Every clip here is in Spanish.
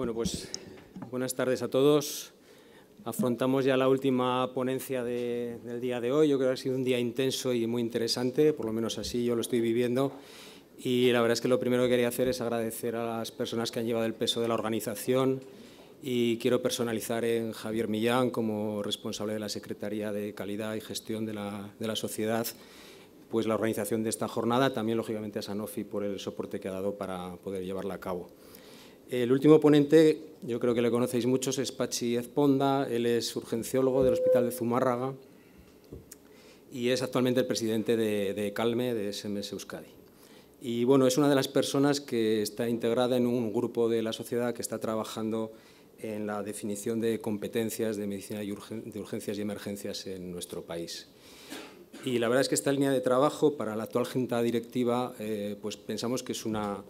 Bueno, pues buenas tardes a todos. Afrontamos ya la última ponencia del día de hoy. Yo creo que ha sido un día intenso y muy interesante, por lo menos así yo lo estoy viviendo. Y la verdad es que lo primero que quería hacer es agradecer a las personas que han llevado el peso de la organización y quiero personalizar en Javier Millán como responsable de la Secretaría de Calidad y Gestión de la, de la Sociedad pues la organización de esta jornada, también lógicamente a Sanofi por el soporte que ha dado para poder llevarla a cabo. El último ponente, yo creo que le conocéis muchos, es Pachi Ezponda. Él es urgenciólogo del Hospital de Zumárraga y es actualmente el presidente de, Calme, de SMS Euskadi. Y bueno, es una de las personas que está integrada en un grupo de la sociedad que está trabajando en la definición de competencias de medicina de urgencias y emergencias en nuestro país. Y la verdad es que esta línea de trabajo para la actual junta directiva, eh, pues pensamos que es una,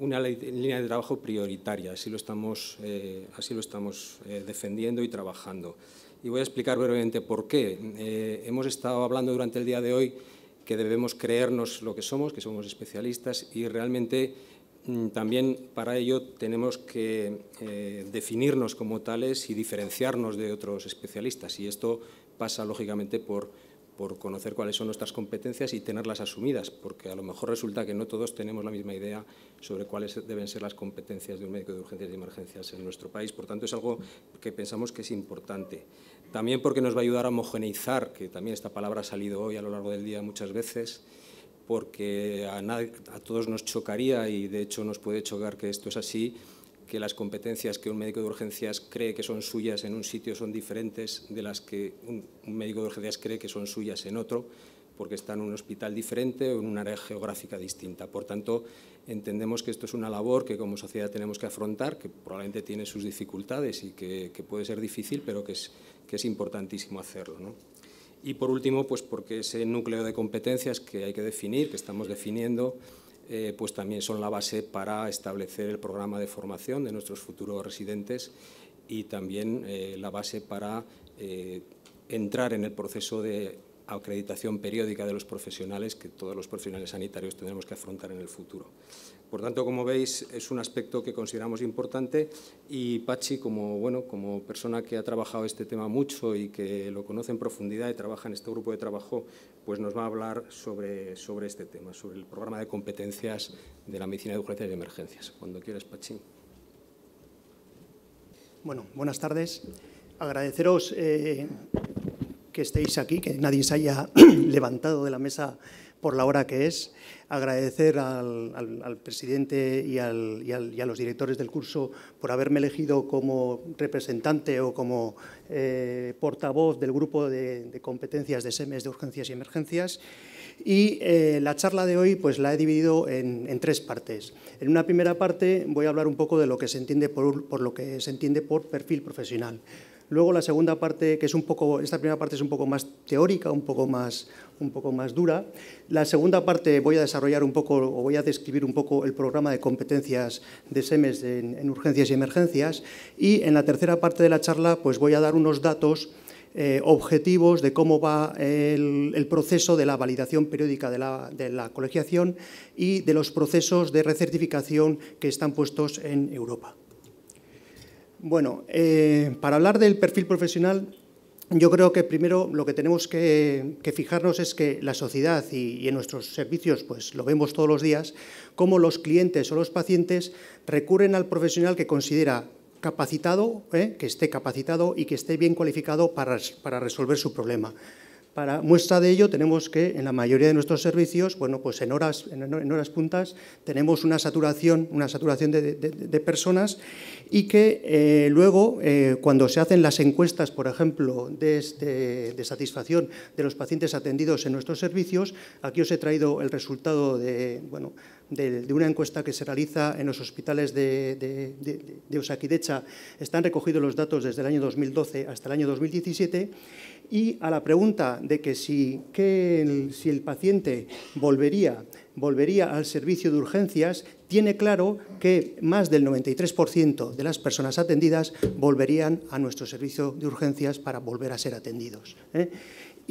una línea de trabajo prioritaria, así lo estamos, eh, así lo estamos eh, defendiendo y trabajando. Y voy a explicar brevemente por qué. Eh, hemos estado hablando durante el día de hoy que debemos creernos lo que somos, que somos especialistas y realmente mm, también para ello tenemos que definirnos como tales y diferenciarnos de otros especialistas y esto pasa lógicamente por por conocer cuáles son nuestras competencias y tenerlas asumidas, porque a lo mejor resulta que no todos tenemos la misma idea sobre cuáles deben ser las competencias de un médico de urgencias y emergencias en nuestro país. Por tanto, es algo que pensamos que es importante. También porque nos va a ayudar a homogeneizar, que también esta palabra ha salido hoy a lo largo del día muchas veces, porque a, a todos nos chocaría y de hecho nos puede chocar que esto es así, que las competencias que un médico de urgencias cree que son suyas en un sitio son diferentes de las que un, médico de urgencias cree que son suyas en otro, porque está en un hospital diferente o en una área geográfica distinta. Por tanto, entendemos que esto es una labor que como sociedad tenemos que afrontar, que probablemente tiene sus dificultades y que, puede ser difícil, pero que es, importantísimo hacerlo. Y por último, pues porque ese núcleo de competencias que hay que definir, que estamos definiendo, eh, pues también son la base para establecer el programa de formación de nuestros futuros residentes y también eh, la base para eh, entrar en el proceso de acreditación periódica de los profesionales que todos los profesionales sanitarios tendremos que afrontar en el futuro. Por tanto, como veis, es un aspecto que consideramos importante y Pachi, como, bueno, como persona que ha trabajado este tema mucho y que lo conoce en profundidad y trabaja en este grupo de trabajo, pues nos va a hablar sobre, sobre este tema, sobre el programa de competencias de la medicina de urgencias y de emergencias. Cuando quieras, Pachi. Bueno, buenas tardes. Agradeceros eh, que estéis aquí, que nadie se haya levantado de la mesa por la hora que es, agradecer al, presidente y, a los directores del curso por haberme elegido como representante o como eh, portavoz del grupo de, competencias de SEMES e de urgencias y emergencias. Y eh, la charla de hoy pues, la he dividido en, tres partes. En una primera parte voy a hablar un poco de lo que se entiende por, por lo que se entiende por perfil profesional. Luego la segunda parte, que es un poco, esta primera parte es un poco más teórica, un poco más, un poco más dura. La segunda parte voy a desarrollar un poco, o voy a describir un poco el programa de competencias de SEMES en, urgencias y emergencias. Y en la tercera parte de la charla, pues voy a dar unos datos eh, objetivos de cómo va el, proceso de la validación periódica de la colegiación y de los procesos de recertificación que están puestos en Europa. Bueno, eh, para hablar del perfil profesional, yo creo que primero lo que tenemos que, fijarnos es que la sociedad y, en nuestros servicios, pues lo vemos todos los días, cómo los clientes o los pacientes recurren al profesional que considera capacitado, ¿eh? que esté capacitado y que esté bien cualificado para, para resolver su problema. Para muestra de ello tenemos que en la mayoría de nuestros servicios, bueno, pues en horas, en horas puntas tenemos una saturación, una saturación de, personas y que eh, luego eh, cuando se hacen las encuestas, por ejemplo, este, de, satisfacción de los pacientes atendidos en nuestros servicios, aquí os he traído el resultado de, una encuesta que se realiza en los hospitales de, de, están recogidos los datos desde el año 2012 hasta el año 2017 y a la pregunta de que si, el, si el paciente volvería, volvería al servicio de urgencias, tiene claro que más del 93% de las personas atendidas volverían a nuestro servicio de urgencias para volver a ser atendidos. ¿eh?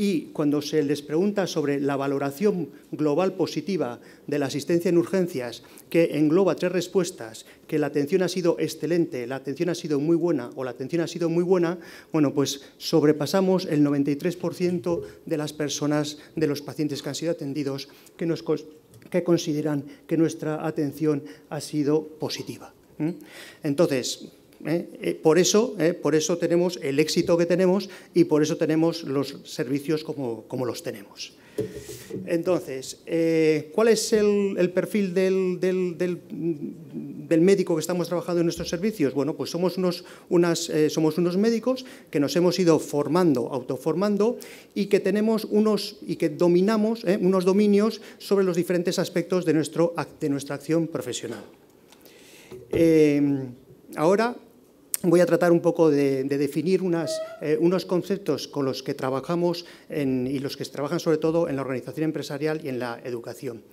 y cuando se les pregunta sobre la valoración global positiva de la asistencia en urgencias, que engloba tres respuestas, que la atención ha sido excelente, la atención ha sido muy buena o la atención ha sido muy buena, bueno, pues sobrepasamos el 93% de las personas, de los pacientes que han sido atendidos, que, que consideran que nuestra atención ha sido positiva. Entonces, ¿eh? Eh, por, eso, ¿eh? por eso tenemos el éxito que tenemos y por eso tenemos los servicios como, los tenemos. Entonces, ¿cuál es el, perfil del, médico que estamos trabajando en nuestros servicios? Bueno, pues somos unos, unas, somos unos médicos que nos hemos ido formando, autoformando y que tenemos unos y que dominamos unos dominios sobre los diferentes aspectos de, nuestro, de nuestra acción profesional. ahora voy a tratar un poco de, definir eh, unos conceptos con los que trabajamos y los que trabajan sobre todo en la organización empresarial y en la educación.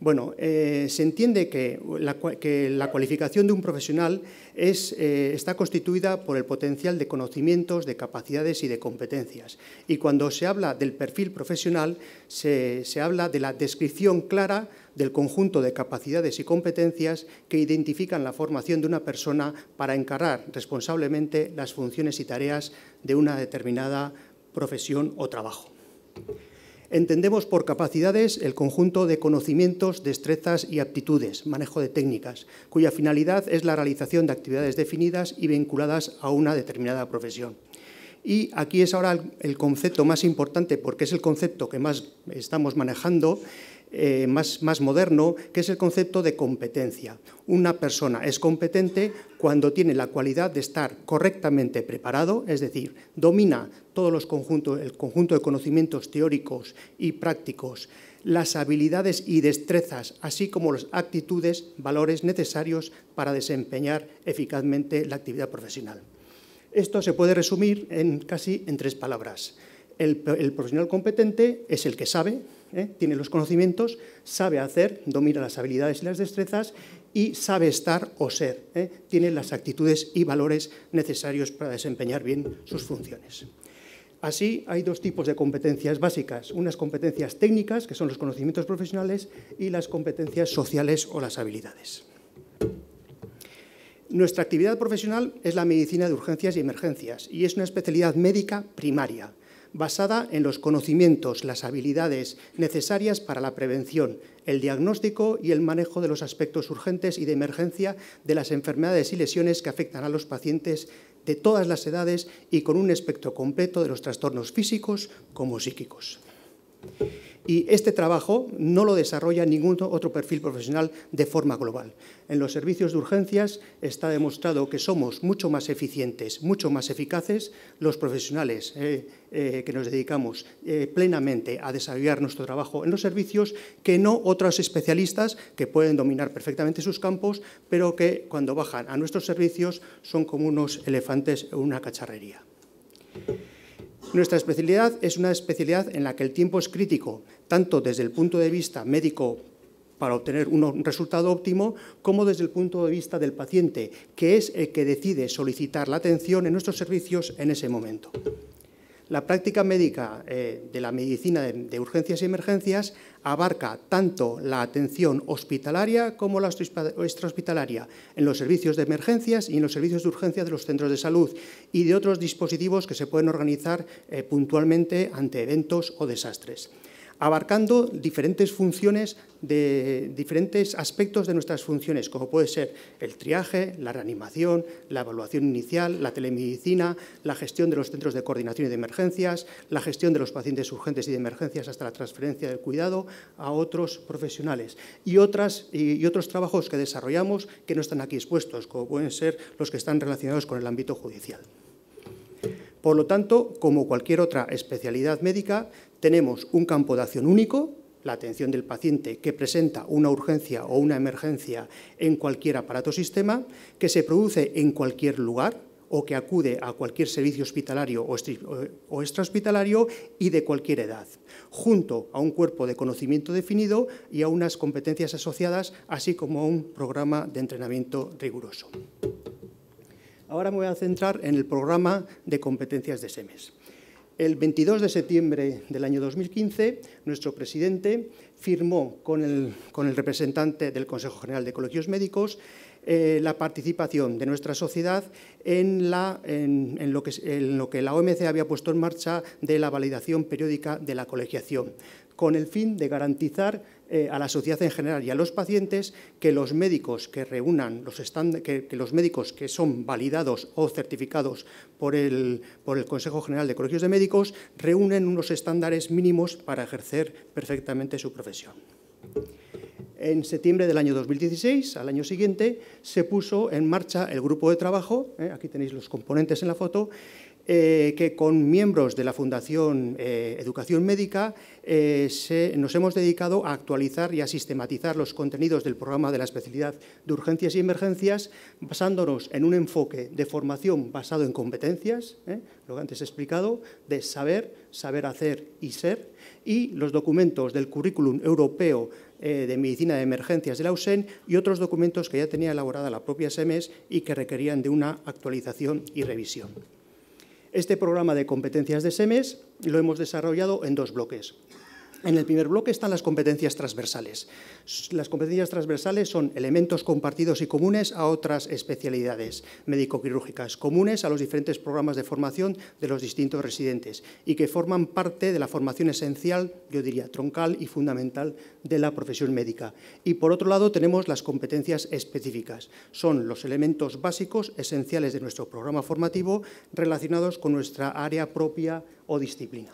Bueno, eh, se entiende que la, cualificación de un profesional eh, está constituida por el potencial de conocimientos, de capacidades y de competencias. Y cuando se habla del perfil profesional, se, se habla de la descripción clara del conjunto de capacidades y competencias que identifican la formación de una persona para encarar responsablemente las funciones y tareas de una determinada profesión o trabajo. Entendemos por capacidades el conjunto de conocimientos, destrezas y aptitudes, manejo de técnicas, cuya finalidad es la realización de actividades definidas y vinculadas a una determinada profesión. Y aquí es ahora el concepto más importante, porque es el concepto que más estamos manejando, eh, más, moderno, que es el concepto de competencia. Una persona es competente cuando tiene la cualidad de estar correctamente preparado, es decir, domina todos los conjuntos, el conjunto de conocimientos teóricos y prácticos, las habilidades y destrezas, así como las actitudes, valores necesarios para desempeñar eficazmente la actividad profesional. Esto se puede resumir casi en tres palabras el, profesional competente es el que sabe, ¿eh? tiene los conocimientos, sabe hacer, domina las habilidades y las destrezas y sabe estar o ser, ¿eh? tiene las actitudes y valores necesarios para desempeñar bien sus funciones. Así, hay dos tipos de competencias básicas, unas competencias técnicas, que son los conocimientos profesionales, y las competencias sociales o las habilidades. Nuestra actividad profesional es la medicina de urgencias y emergencias, y es una especialidad médica primaria, basada en los conocimientos, las habilidades necesarias para la prevención, el diagnóstico y el manejo de los aspectos urgentes y de emergencia de las enfermedades y lesiones que afectan a los pacientes de todas las edades y con un espectro completo de los trastornos físicos como psíquicos. Y este trabajo no lo desarrolla ningún otro perfil profesional de forma global. En los servicios de urgencias está demostrado que somos mucho más eficientes, mucho más eficaces los profesionales eh, eh, que nos dedicamos eh, plenamente a desarrollar nuestro trabajo en los servicios que no otros especialistas que pueden dominar perfectamente sus campos, pero que cuando bajan a nuestros servicios son como unos elefantes en una cacharrería. Nuestra especialidad es una especialidad en la que el tiempo es crítico tanto desde el punto de vista médico para obtener un resultado óptimo, como desde el punto de vista del paciente, que es el que decide solicitar la atención en nuestros servicios en ese momento. La práctica médica eh, de la medicina de, urgencias y emergencias abarca tanto la atención hospitalaria como la extrahospitalaria en los servicios de emergencias y en los servicios de urgencia de los centros de salud y de otros dispositivos que se pueden organizar eh, puntualmente ante eventos o desastres abarcando diferentes funciones, de, diferentes aspectos de nuestras funciones, como puede ser el triaje, la reanimación, la evaluación inicial, la telemedicina, la gestión de los centros de coordinación y de emergencias, la gestión de los pacientes urgentes y de emergencias hasta la transferencia del cuidado a otros profesionales y, otras, y otros trabajos que desarrollamos que no están aquí expuestos, como pueden ser los que están relacionados con el ámbito judicial. Por lo tanto, como cualquier otra especialidad médica, tenemos un campo de acción único, la atención del paciente que presenta una urgencia o una emergencia en cualquier aparato sistema, que se produce en cualquier lugar o que acude a cualquier servicio hospitalario o extrahospitalario y de cualquier edad, junto a un cuerpo de conocimiento definido y a unas competencias asociadas, así como a un programa de entrenamiento riguroso. Ahora me voy a centrar en el programa de competencias de SEMES. El 22 de septiembre del año 2015, nuestro presidente firmó con el, representante del Consejo General de Colegios Médicos eh, la participación de nuestra sociedad en lo que la OMC había puesto en marcha de la validación periódica de la colegiación con el fin de garantizar eh, a la sociedad en general y a los pacientes que los médicos que reúnan los que, los médicos que son validados o certificados por el, por el Consejo General de Colegios de Médicos reúnen unos estándares mínimos para ejercer perfectamente su profesión. En septiembre del año 2016, al año siguiente, se puso en marcha el grupo de trabajo, eh, aquí tenéis los componentes en la foto, eh, que con miembros de la Fundación eh, Educación Médica eh, nos hemos dedicado a actualizar y a sistematizar los contenidos del programa de la especialidad de urgencias y emergencias basándonos en un enfoque de formación basado en competencias, lo que antes he explicado, de saber, saber hacer y ser, y los documentos del currículum europeo de Medicina de Emergencias de la USEN y otros documentos que ya tenía elaborada la propia SEMES e e y que requerían de una actualización y revisión. Este programa de competencias de SEMES lo hemos desarrollado en dos bloques. En el primer bloque están las competencias transversales. Las competencias transversales son elementos compartidos y comunes a otras especialidades médico-quirúrgicas, comunes a los diferentes programas de formación de los distintos residentes y que forman parte de la formación esencial, yo diría troncal y fundamental, de la profesión médica. Y por otro lado tenemos las competencias específicas. Son los elementos básicos esenciales de nuestro programa formativo relacionados con nuestra área propia o disciplina.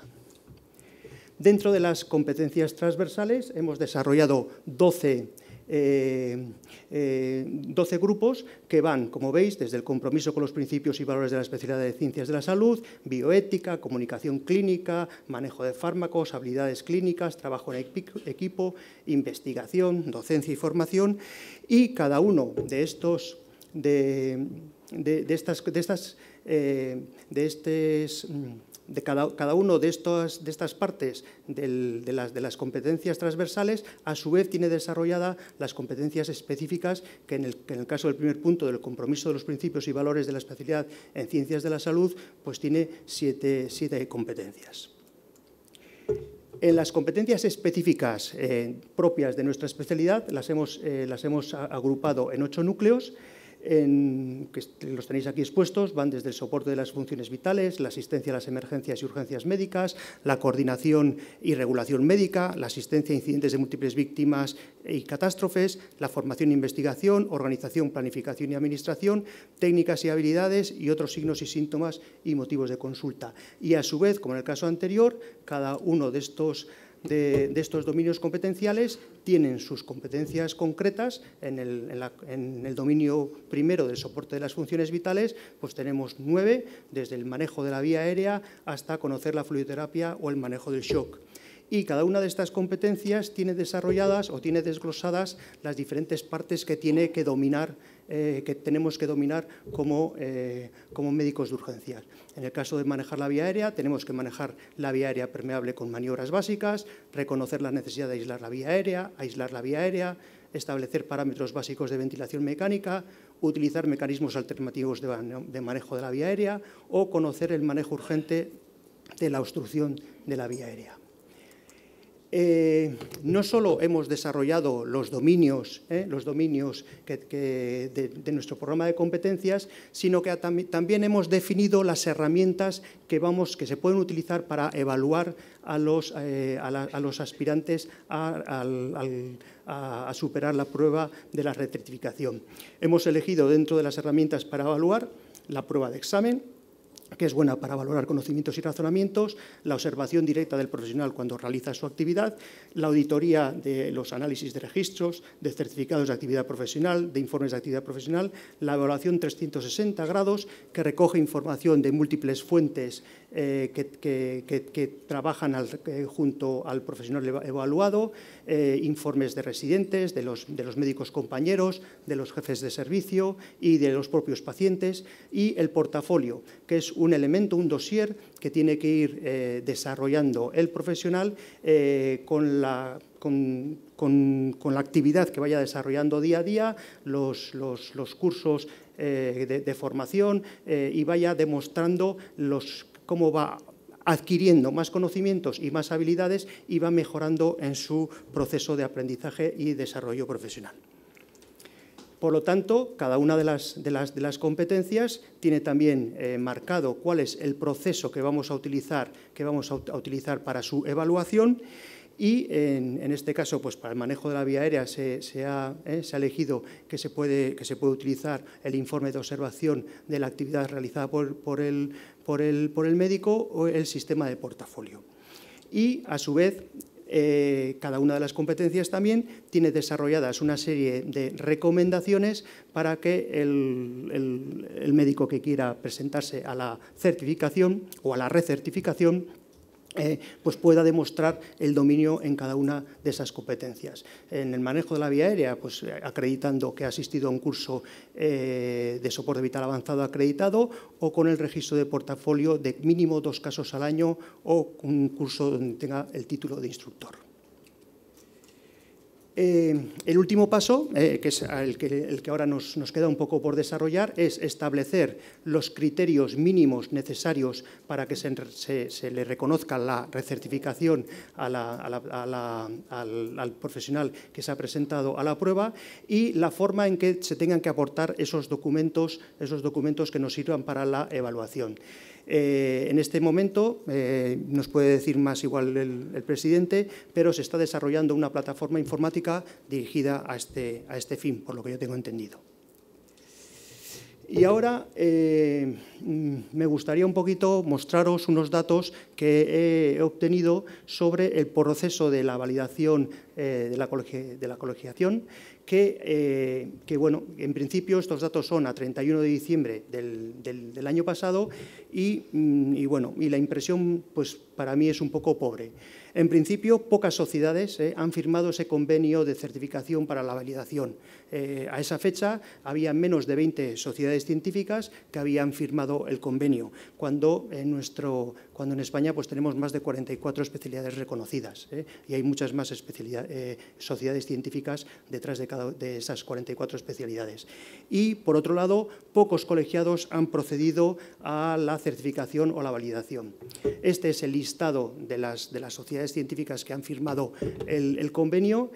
Dentro de las competencias transversales hemos desarrollado 12 12 eh, eh, grupos que van, como veis, desde el compromiso con los principios y valores de la especialidad de ciencias de la salud, bioética, comunicación clínica, manejo de fármacos, habilidades clínicas, trabajo en equipo, investigación, docencia y formación, y cada uno de estos de, estas estas, de estos eh, de cada, una de, de estas partes de, las, competencias transversales, a su vez tiene desarrollada las competencias específicas que en el, caso del primer punto del compromiso de los principios y valores de la especialidad en ciencias de la salud, pues tiene siete, competencias. En las competencias específicas eh, propias de nuestra especialidad las hemos eh, agrupado en ocho núcleos en, que los tenéis aquí expuestos, van desde el soporte de las funciones vitales, la asistencia a las emergencias y urgencias médicas, la coordinación y regulación médica, la asistencia a incidentes de múltiples víctimas y catástrofes, la formación e investigación, organización, planificación y administración, técnicas y habilidades y otros signos y síntomas y motivos de consulta. Y a su vez, como en el caso anterior, cada uno de estos de, estos dominios competenciales tienen sus competencias concretas. En el, en el, dominio primero del soporte de las funciones vitales, pues tenemos nueve, desde el manejo de la vía aérea hasta conocer la fluidoterapia o el manejo del shock y cada una de estas competencias tiene desarrolladas o tiene desglosadas las diferentes partes que tiene que dominar, eh, que tenemos que dominar como, eh, como médicos de urgencias. En el caso de manejar la vía aérea, tenemos que manejar la vía aérea permeable con maniobras básicas, reconocer la necesidad de aislar la vía aérea, aislar la vía aérea, establecer parámetros básicos de ventilación mecánica, utilizar mecanismos alternativos de, manejo de la vía aérea o conocer el manejo urgente de la obstrucción de la vía aérea. Eh, no solo hemos desarrollado los dominios, eh, los dominios de, nuestro programa de competencias, sino que también hemos definido las herramientas que, vamos, que se pueden utilizar para evaluar a los, eh, aspirantes a, superar la prueba de la recertificación. Hemos elegido dentro de las herramientas para evaluar la prueba de examen, que es buena para valorar conocimientos y razonamientos, la observación directa del profesional cuando realiza su actividad, la auditoría de los análisis de registros, de certificados de actividad profesional, de informes de actividad profesional, la evaluación 360 grados, que recoge información de múltiples fuentes eh, que, trabajan eh, junto al profesional evaluado, eh, informes de residentes, de los, de los médicos compañeros, de los jefes de servicio y de los propios pacientes, y el portafolio, que es un elemento, un dossier que tiene que ir eh, desarrollando el profesional eh, con, la, con, la actividad que vaya desarrollando día a día, los, cursos eh, de, de, formación y vaya demostrando los, cómo va adquiriendo más conocimientos y más habilidades y va mejorando en su proceso de aprendizaje y desarrollo profesional. Por lo tanto, cada una de las, de las, de las competencias tiene también eh, marcado cuál es el proceso que vamos a utilizar, que vamos a, utilizar para su evaluación y en, este caso, pues para el manejo de la vía aérea eh, se, ha, elegido que se, puede, que se, puede, utilizar el informe de observación de la actividad realizada por, el, por, por el médico o el sistema de portafolio. Y, a su vez, eh, cada una de las competencias también tiene desarrolladas una serie de recomendaciones para que el, el médico que quiera presentarse a la certificación o a la recertificación eh, pues pueda demostrar el dominio en cada una de esas competencias. En el manejo de la vía aérea, pues acreditando que ha asistido a un curso eh, de soporte vital avanzado acreditado o con el registro de portafolio de mínimo dos casos al año o un curso donde tenga el título de instructor. Eh, el último paso, eh, que es el que, ahora nos, queda un poco por desarrollar, es establecer los criterios mínimos necesarios para que se, le reconozca la recertificación al, al, profesional que se ha presentado a la prueba y la forma en que se tengan que aportar esos documentos, esos documentos que nos sirvan para la evaluación. Eh, en este momento, eh, nos puede decir más igual el, presidente, pero se está desarrollando una plataforma informática dirigida a este, este fin, por lo que yo tengo entendido. Y ahora eh, mm, me gustaría un poquito mostraros unos datos que he obtenido sobre el proceso de la validación de la colegiación eh, que, bueno, en principio estos datos son a 31 de diciembre del, año pasado mm, y, bueno, y la impresión pues, para mí es un poco pobre. En principio, pocas sociedades eh, han firmado ese convenio de certificación para la validación. Eh, a esa fecha había menos de 20 sociedades científicas que habían firmado el convenio, cuando en, nuestro, cuando en España pues, tenemos más de 44 especialidades reconocidas y hay muchas más sociedades científicas detrás de cada de esas 44 especialidades. Y, por otro lado, pocos colegiados han procedido a la certificación o la validación. Este es el listado de las, sociedades científicas que han firmado el, convenio.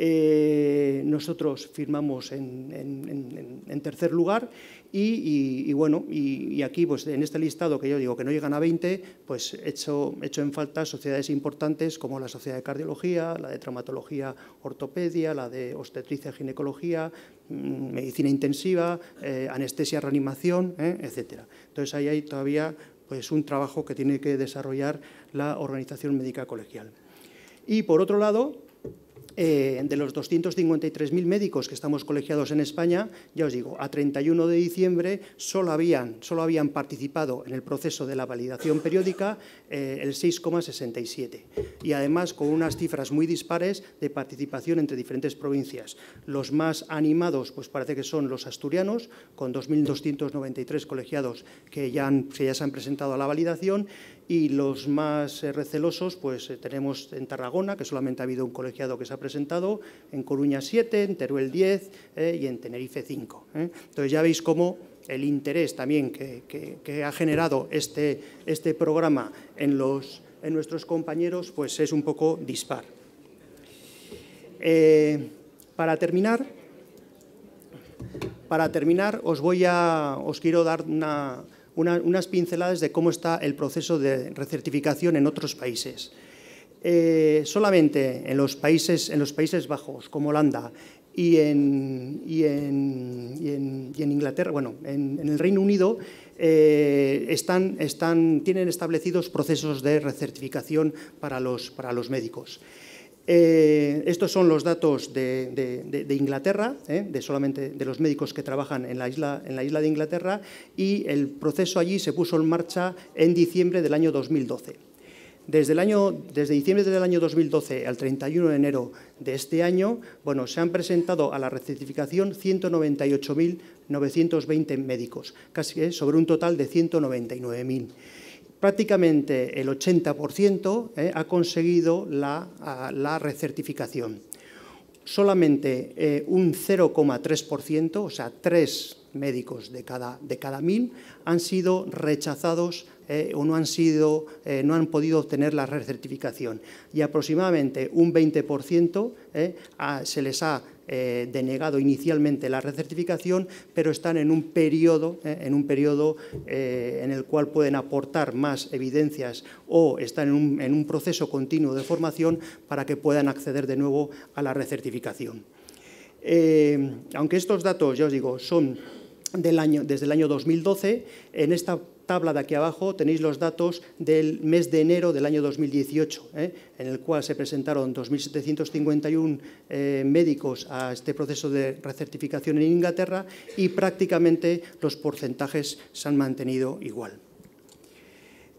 Eh, nosotros firmamos en tercer lugar y, bueno, y, aquí pues en este listado que yo digo que no llegan a 20, pues hecho, hecho en falta sociedades importantes como la Sociedad de Cardiología, la de Traumatología Ortopedia, la de Obstetricia Ginecología, mm, Medicina Intensiva, eh, Anestesia Reanimación, etc. Eh, etcétera. Entonces ahí hay todavía pues un trabajo que tiene que desarrollar la organización médica colegial. Y por otro lado, eh, de los 253.000 médicos que estamos colegiados en España, ya os digo, a 31 de diciembre solo habían, solo habían participado en el proceso de la validación periódica eh, el 6,67 y además con unas cifras muy dispares de participación entre diferentes provincias. Los más animados pues parece que son los asturianos, con 2.293 colegiados que ya, ya se han presentado a la validación y los más eh, recelosos pues tenemos en Tarragona, que solamente ha habido un colegiado que se ha presentado presentado, en Coruña 7, en Teruel 10 eh, y en Tenerife 5. Eh. Entonces ya veis cómo el interés también que, ha generado este, este programa en, los, en, nuestros compañeros pues es un poco dispar. Eh, para terminar, para terminar os, voy a, os quiero dar unas pinceladas de cómo está el proceso de recertificación en otros países. Eh, solamente en los, países, en los Bajos, como Holanda, y en, Inglaterra, bueno, en, el Reino Unido, eh, tienen establecidos procesos de recertificación para los, médicos. Eh, estos son los datos de, Inglaterra, de solamente de los médicos que trabajan en la, isla, en la isla de Inglaterra, y el proceso allí se puso en marcha en diciembre del año 2012. Desde, el año, desde diciembre del año 2012 al 31 de enero de este año, bueno, se han presentado a la recertificación 198.920 médicos, casi sobre un total de 199.000 prácticamente el 80% eh, ha conseguido la, recertificación. Solamente eh, un 0,3%, o sea, 3 médicos de cada, de cada mil han sido rechazados eh, o no han, sido, eh, no han podido obtener la recertificación y aproximadamente un 20% eh, se les ha denegado inicialmente la recertificación, pero están en un periodo, en, un periodo en el cual pueden aportar más evidencias o están en un, en un proceso continuo de formación para que puedan acceder de nuevo a la recertificación. aunque estos datos, ya os digo, son desde el año 2012. En esta tabla de aquí abajo tenéis los datos del mes de enero del año 2018, ¿eh? en el cual se presentaron 2.751 eh, médicos a este proceso de recertificación en Inglaterra y prácticamente los porcentajes se han mantenido igual.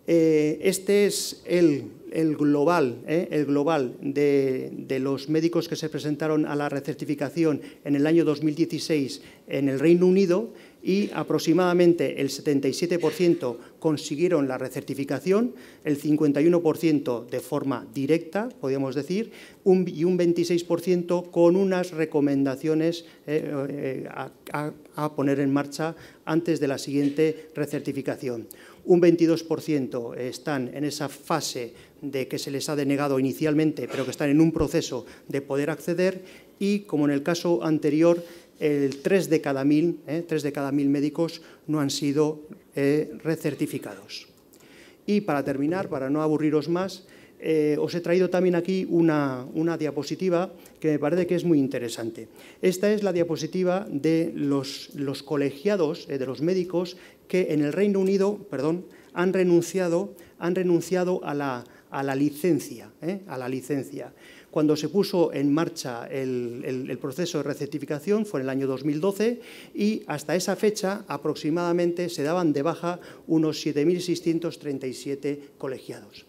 Eh, este es el el global, ¿eh? global de, los médicos que se presentaron a la recertificación en el año 2016 en el Reino Unido y aproximadamente el 77% consiguieron la recertificación, el 51% de forma directa, podríamos decir, y un 26% con unas recomendaciones eh, eh, a poner en marcha antes de la siguiente recertificación un 22% están en esa fase de que se les ha denegado inicialmente, pero que están en un proceso de poder acceder y, como en el caso anterior, el 3 de cada 1000, eh, médicos no han sido eh, recertificados. Y para terminar, para no aburriros más, eh, os he traído también aquí una, una, diapositiva que me parece que es muy interesante. Esta es la diapositiva de los, los colegiados, de los médicos que en el Reino Unido perdón, han, renunciado, han renunciado a la, licencia, ¿eh? a la licencia. Cuando se puso en marcha el, el, proceso de recertificación fue en el año 2012 y hasta esa fecha aproximadamente se daban de baja unos 7.637 colegiados.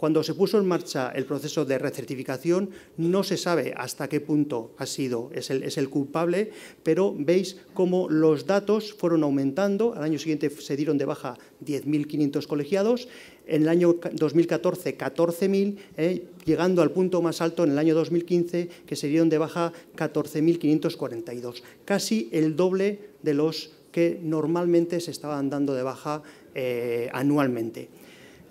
Cuando se puso en marcha el proceso de recertificación, no se sabe hasta qué punto ha sido, es el, culpable, pero veis cómo los datos fueron aumentando. Al año siguiente se dieron de baja 10.500 colegiados, en el año 2014 14.000, eh, llegando al punto más alto en el año 2015, que se dieron de baja 14.542, casi el doble de los que normalmente se estaban dando de baja eh, anualmente.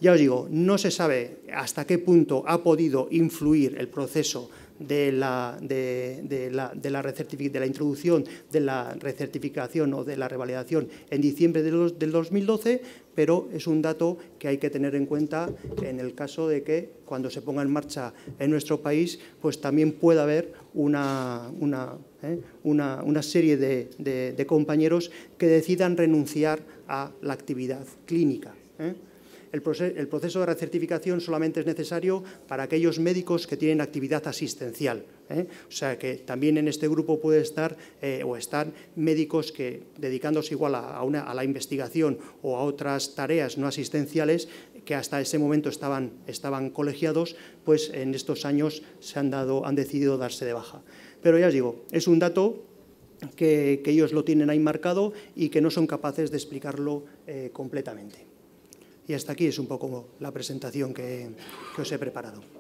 Ya os digo, no se sabe hasta qué punto ha podido influir el proceso de la, de, la, introducción de la recertificación o de la revalidación en diciembre del 2012, pero es un dato que hay que tener en cuenta en el caso de que cuando se ponga en marcha en nuestro país, pues también pueda haber una, ¿eh? serie de, compañeros que decidan renunciar a la actividad clínica. ¿eh? el, proceso de recertificación solamente es necesario para aquellos médicos que tienen actividad asistencial. ¿eh? O sea que también en este grupo puede estar eh, o están médicos que, dedicándose igual a, la investigación o a otras tareas no asistenciales que hasta ese momento estaban, colegiados, pues en estos años se han, dado, han decidido darse de baja. Pero ya os digo, es un dato que, ellos lo tienen ahí marcado y que no son capaces de explicarlo eh, completamente. Y hasta aquí es un poco la presentación que, os he preparado.